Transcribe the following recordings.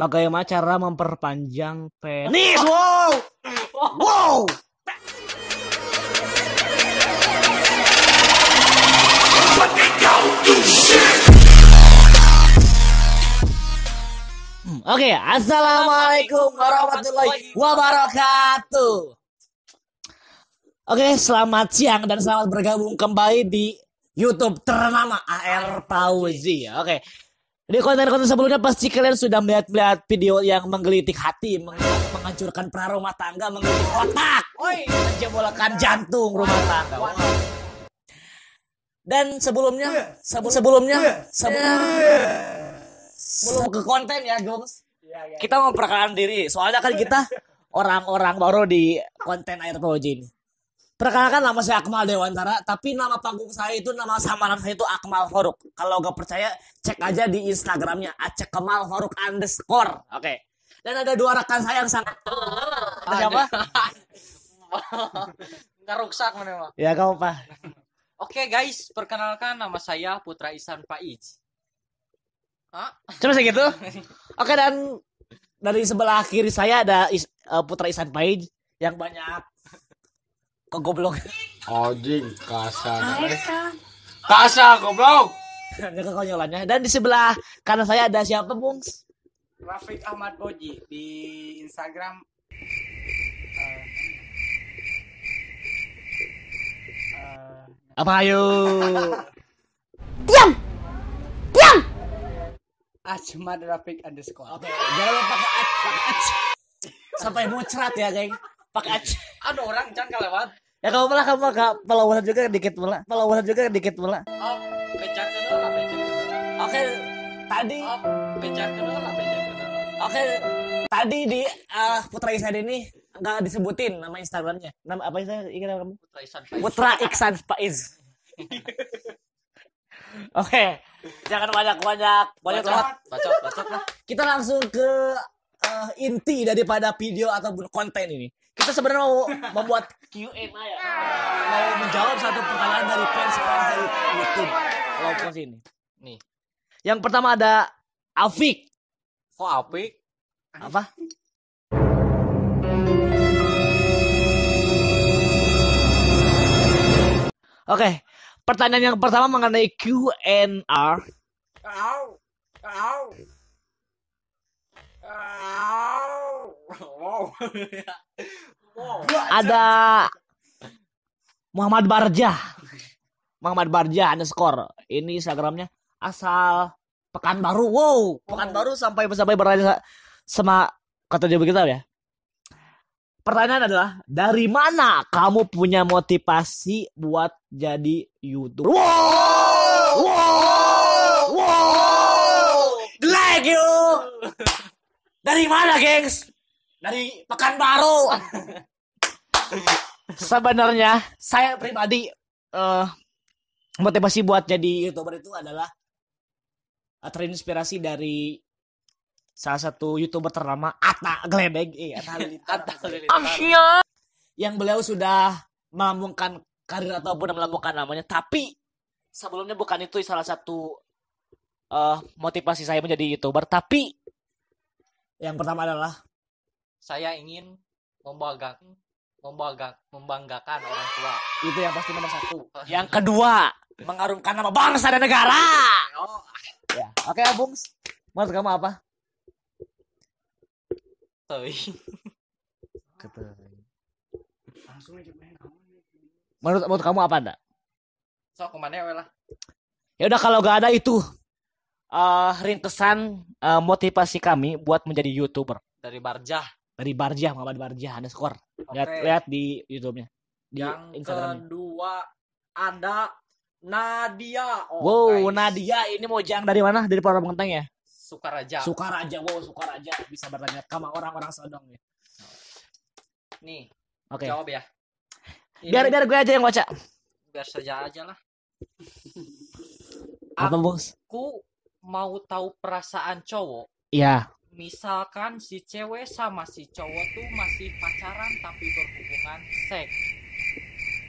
Bagaimana cara memperpanjang penis? Wow! Wow! Hmm, oke, okay. assalamualaikum warahmatullahi wabarakatuh. Oke, okay, selamat siang dan selamat bergabung kembali di YouTube ternama AR Pauzi. Oke, okay. Di konten-konten sebelumnya pasti kalian sudah melihat-melihat video yang menggelitik hati, meng menghancurkan rumah tangga, menggelitik otak, menjebolakan jantung rumah tangga. Wow. Dan sebelumnya, sebelum sebelumnya, sebelum sebelum ke konten ya, sebelumnya, iya, iya. Kita sebelumnya, diri, soalnya kan kita orang-orang baru di konten air ini. Perkenalkan nama saya Akmal Dewantara, tapi nama panggung saya itu nama samaran saya itu Akmal Horuk Kalau gak percaya, cek aja di Instagramnya Acek Kemal Horuk underscore. Oke. Dan ada dua rekan saya yang sangat. Ada siapa? Nggak rusak mana Ya kamu pak. Oke okay, guys, perkenalkan nama saya Putra Isan Faiz Cuma segitu. Oke okay, dan dari sebelah kiri saya ada eh, Putra Isan Faiz yang banyak Kok goblok? oh, kasar. Kasar goblok. Ada kekonyolannya. Dan di sebelah karena saya ada siapa, Bung? Rafiq Ahmad Boji di Instagram uh, uh, apa ayo diam diam Ahmad Rafiq underscore oke okay. jangan lupa pakai sampai cerat ya geng pakai ada orang kalau kelewat ya kamu malah kamu agak pelawasan juga dikit pula pelawasan juga dikit pula oh becak kedua lah pecah oke tadi oh becak kedua lah pecah oke tadi di uh, Putra Isan ini nggak disebutin nama Instagramnya nama apa sih ingat kamu Putra Iksan Faiz Putra Iksan Faiz Oke, jangan banyak-banyak, banyak banget. Bacot, Kita langsung ke uh, inti daripada video ataupun konten ini kita sebenarnya mau membuat Q&A ya. Mau menjawab satu pertanyaan dari fans fans dari YouTube. Kalau ke sini. Nih. Yang pertama ada Afik. Kok oh, Afik? Apa? Oke, okay. pertanyaan yang pertama mengenai QNR. Wow. ada Muhammad Barja. Muhammad Barja underscore. Ini Instagramnya asal Pekanbaru. Wow, Pekanbaru sampai sampai berada sama kata dia begitu ya. Pertanyaan adalah dari mana kamu punya motivasi buat jadi YouTuber? Wow! Wow! wow! Like you. Dari mana, gengs? dari Pekanbaru. Sebenarnya saya pribadi uh, motivasi buat jadi youtuber itu adalah uh, terinspirasi dari salah satu youtuber ternama Ata Glebeg, iya Ata Yang beliau sudah melambungkan karir ataupun melambungkan namanya, tapi sebelumnya bukan itu salah satu uh, motivasi saya menjadi youtuber, tapi yang pertama adalah saya ingin membanggakan membangga, membanggakan orang tua. Itu yang pasti nomor satu. Yang kedua, mengharumkan nama bangsa dan negara. Oh. Ya. Oke, okay, Abung. Mas kamu apa? Menurut menurut kamu apa enggak? So, kemana ya lah. Ya udah kalau gak ada itu uh, ringkesan uh, motivasi kami buat menjadi YouTuber. Dari Barjah dari Barjah Muhammad Barjah ada skor okay. lihat di YouTube-nya di yang Instagram-nya. kedua ada Nadia oh, wow guys. Nadia ini mau mojang dari mana dari Pulau Menteng ya Sukaraja Sukaraja wow Sukaraja bisa bertanya sama orang-orang Sodong ya nih Oke. Okay. Jawab ya. Ini... Biar biar gue aja yang baca. Biar saja aja lah. Apa bos? Aku mau tahu perasaan cowok. Iya misalkan si cewek sama si cowok tuh masih pacaran tapi berhubungan seks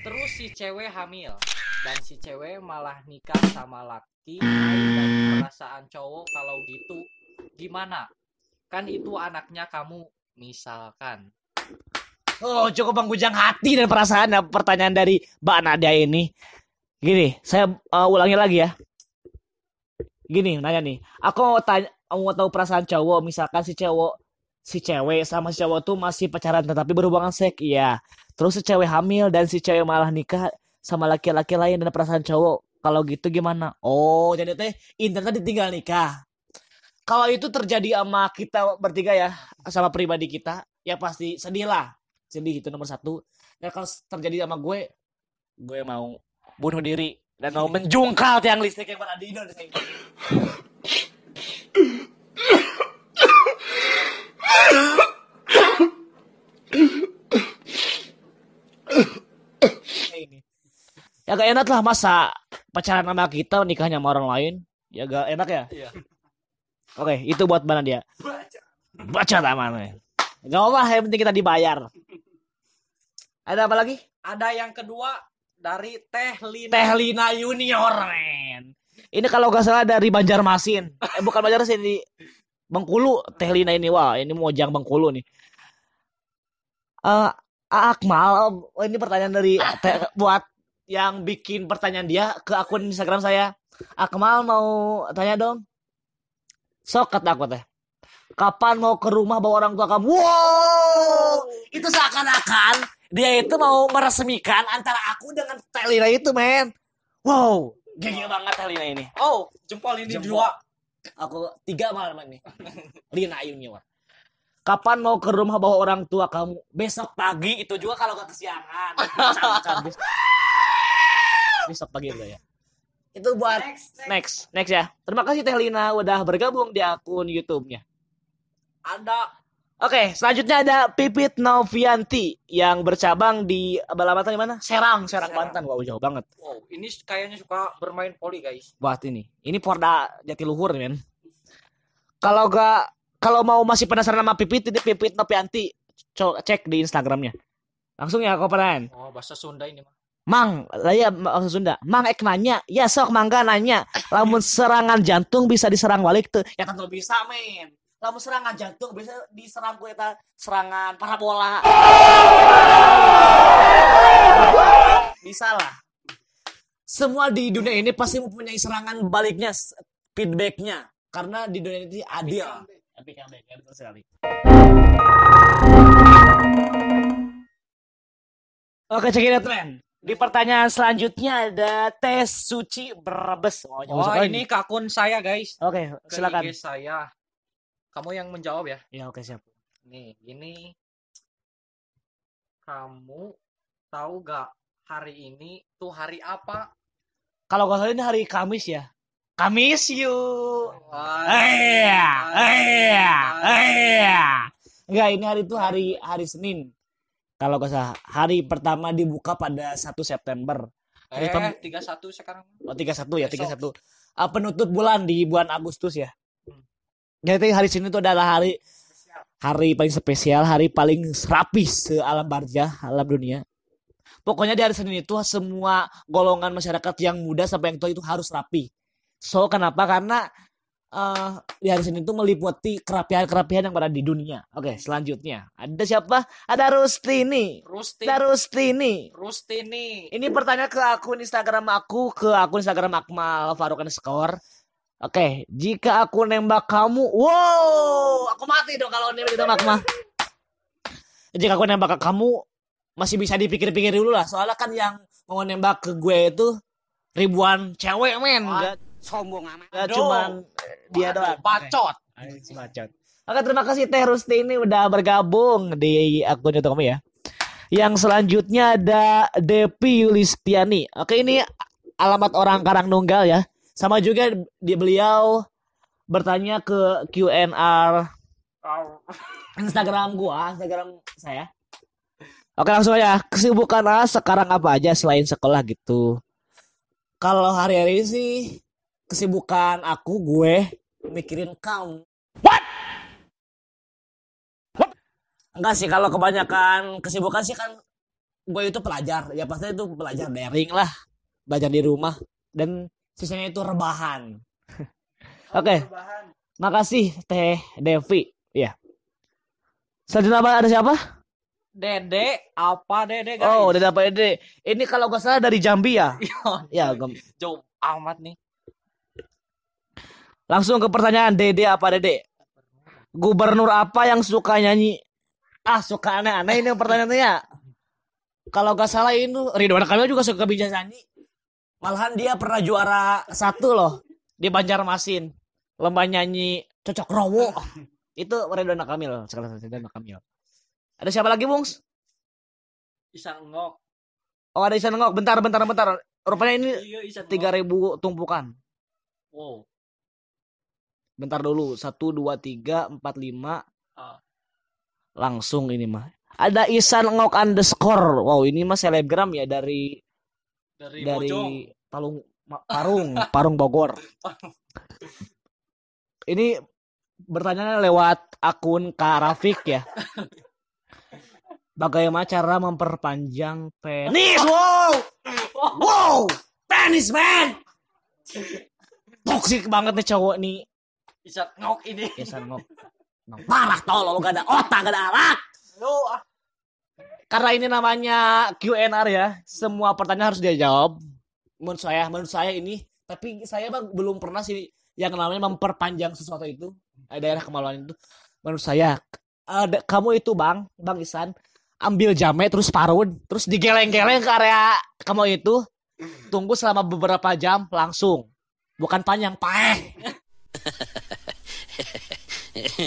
terus si cewek hamil dan si cewek malah nikah sama laki Dan perasaan cowok kalau gitu gimana kan itu anaknya kamu misalkan Oh, cukup mengguncang hati dan perasaan dan nah, pertanyaan dari Mbak Nadia ini. Gini, saya uh, ulangi lagi ya. Gini, nanya nih. Aku mau tanya, kamu mau tahu perasaan cowok misalkan si cowok si cewek sama si cowok tuh masih pacaran tetapi berhubungan seks iya terus si cewek hamil dan si cewek malah nikah sama laki-laki lain dan perasaan cowok kalau gitu gimana oh jadi teh tadi ditinggal nikah kalau itu terjadi sama kita bertiga ya sama pribadi kita ya pasti sedih lah sedih itu nomor satu ya kalau terjadi sama gue gue mau bunuh diri dan mau menjungkal tiang listrik yang berada di Indonesia ya gak enak lah masa pacaran sama kita nikahnya sama orang lain ya gak enak ya iya. oke itu buat mana dia baca baca mana gak apa yang penting kita dibayar ada apa lagi ada yang kedua dari Teh Lina Teh Lina Junior ini kalau gak salah dari Banjarmasin. Eh bukan Banjarmasin di Bengkulu Teh ini wah ini mojang Bengkulu nih. Eh uh, Akmal, oh, ini pertanyaan dari te, buat yang bikin pertanyaan dia ke akun Instagram saya. Akmal mau tanya dong. Sok kata aku teh. Kapan mau ke rumah bawa orang tua kamu? Wow, itu seakan-akan dia itu mau meresmikan antara aku dengan Tehlina itu, men. Wow, Gigi banget Helena ini. Oh, jempol ini jempol. dua. Aku tiga malam ini. Lina ini Nyuar. Kapan mau ke rumah bawa orang tua kamu? Besok pagi itu juga kalau gak kesiangan. Besok pagi lah ya. Itu buat next, next, next, next ya. Terima kasih Teh Lina udah bergabung di akun YouTube-nya. Anda Oke, selanjutnya ada Pipit Novianti yang bercabang di Balamatan di mana? Serang, Serang, Serang. Banten. Wow, jauh banget. Wow, ini kayaknya suka bermain poli, guys. Wah, ini. Ini Porda Jatiluhur, men. Kalau gak kalau mau masih penasaran sama Pipit, itu Pipit Novianti. Cek di Instagramnya. Langsung ya, pernahin. Oh, bahasa Sunda ini mah. Mang, lah ya bahasa Sunda. Mang ek nanya, ya sok mangga nanya. Lamun serangan jantung bisa diserang balik tuh. Ya tentu bisa, men lamun serangan jantung bisa diserang ku serangan parabola. Bisa lah. Semua di dunia ini pasti mempunyai serangan baliknya, feedbacknya. Karena di dunia ini adil. Tapi kan betul sekali. Oke, ini tren. Di pertanyaan selanjutnya ada tes suci Brebes. Oh, oh ini kakun saya, guys. Oke, silakan. Ke IG saya kamu yang menjawab ya? Iya, oke siap. Nih, ini Kamu tahu gak hari ini tuh hari apa? Kalau gak salah ini hari Kamis ya. Kamis yuk. Eh, iya, eh, iya, eh, iya. Enggak, ini hari itu hari hari Senin. Kalau gak salah, hari pertama dibuka pada 1 September. Hari tiga satu sekarang. Oh, tiga satu ya, tiga satu. Uh, penutup bulan di bulan Agustus ya. Jadi ya, hari Senin itu adalah hari hari paling spesial, hari paling rapi se alam barja, alam dunia. Pokoknya di hari Senin itu semua golongan masyarakat yang muda sampai yang tua itu harus rapi. So kenapa? Karena uh, di hari Senin itu meliputi kerapihan-kerapihan yang ada di dunia. Oke, okay, selanjutnya ada siapa? Ada Rustini. Rustini. Ada Rustini. Rustini. Ini pertanyaan ke akun Instagram aku, ke akun Instagram Akmal Farukan Skor Oke, okay, jika aku nembak kamu, wow, aku mati dong kalau nembak magma. Jika aku nembak kamu, masih bisa dipikir-pikir dulu lah. Soalnya kan yang mau nembak ke gue itu ribuan cewek men. Oh, gak, sombong amat. Gak cuma eh, dia doang. Bacot. Okay. Bacot. Oke terima kasih Teh Rusti ini udah bergabung di akun YouTube kami ya. Yang selanjutnya ada Depi Yulistiani. Oke ini alamat orang Karangnunggal ya. Sama juga dia beliau bertanya ke QNR Instagram gua, Instagram saya. Oke langsung aja kesibukan ah, sekarang apa aja selain sekolah gitu. Kalau hari-hari sih kesibukan aku gue mikirin kamu. What? What? Enggak sih kalau kebanyakan kesibukan sih kan gue itu pelajar ya pasti itu pelajar daring lah belajar di rumah dan sisanya itu rebahan. Oke. okay. Makasih Teh Devi. Ya. Yeah. Selanjutnya apa ada siapa? Dede apa Dede guys? Oh, Dede apa Dede? Ini kalau gak salah dari Jambi ya? ya, gem... jauh amat nih. Langsung ke pertanyaan Dede apa Dede? Gubernur apa yang suka nyanyi? Ah, suka aneh-aneh ini pertanyaannya. kalau gak salah ini Ridwan Kamil juga suka bijak nyanyi. Malahan dia pernah juara satu loh di Banjarmasin. Lomba nyanyi cocok rowo. Itu Redona Kamil, sekarang Redona Kamil. Ada siapa lagi, Bungs? Isan Ngok. Oh, ada Isan Ngok. Bentar, bentar, bentar. Rupanya ini iya, tiga ribu tumpukan. Wow. Bentar dulu. Satu, dua, tiga, empat, lima. Ah. Langsung ini mah. Ada Isan Ngok underscore. Wow, ini mah selebgram ya dari dari, dari Palung Parung, Parung Bogor. Ini bertanya lewat akun Kak Rafik ya. Bagaimana cara memperpanjang penis? Wow! Wow! Penis man! Toxic banget nih cowok nih. Bisa ngok ini. Bisa ngok. Parah lo gak ada otak, gak ada alat. Lu ah karena ini namanya QNR ya, semua pertanyaan harus dia jawab. Menurut saya, menurut saya ini, tapi saya bang belum pernah sih yang namanya memperpanjang sesuatu itu eh, daerah kemaluan itu. Menurut saya, ada, eh, kamu itu bang, bang Isan, ambil jamet terus parun, terus digeleng-geleng ke area kamu itu, tunggu selama beberapa jam langsung, bukan panjang, paeh.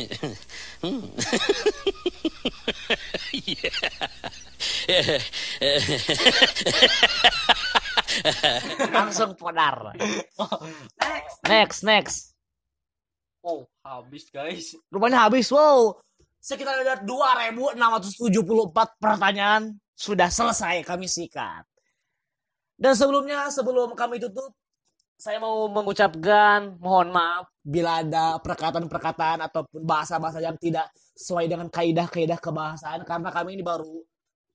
Hmm. yeah. Langsung podar. next, next, next. Oh, habis guys. Rupanya habis. Wow. Sekitar ada 2674 pertanyaan sudah selesai kami sikat. Dan sebelumnya, sebelum kami tutup, saya mau mengucapkan mohon maaf bila ada perkataan-perkataan ataupun bahasa-bahasa yang tidak sesuai dengan kaidah-kaidah kebahasaan karena kami ini baru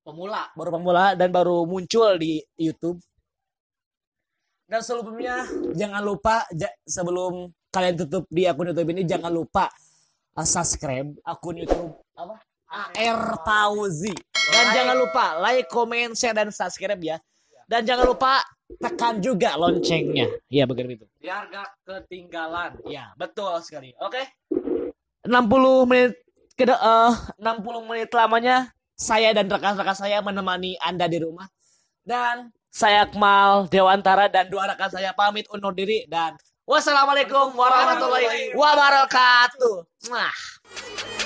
pemula baru pemula dan baru muncul di YouTube dan sebelumnya jangan lupa sebelum kalian tutup di akun YouTube ini jangan lupa uh, subscribe akun YouTube apa AR Fauzi dan like. jangan lupa like, comment, share dan subscribe ya. Dan jangan lupa tekan juga loncengnya. ya begitu. Biar gak ketinggalan. Ya betul sekali. Oke. Okay? 60 menit ke eh, uh, 60 menit lamanya saya dan rekan-rekan saya menemani Anda di rumah. Dan saya Akmal Dewantara dan dua rekan saya pamit undur diri dan wassalamualaikum warahmatullahi wabarakatuh. Nah.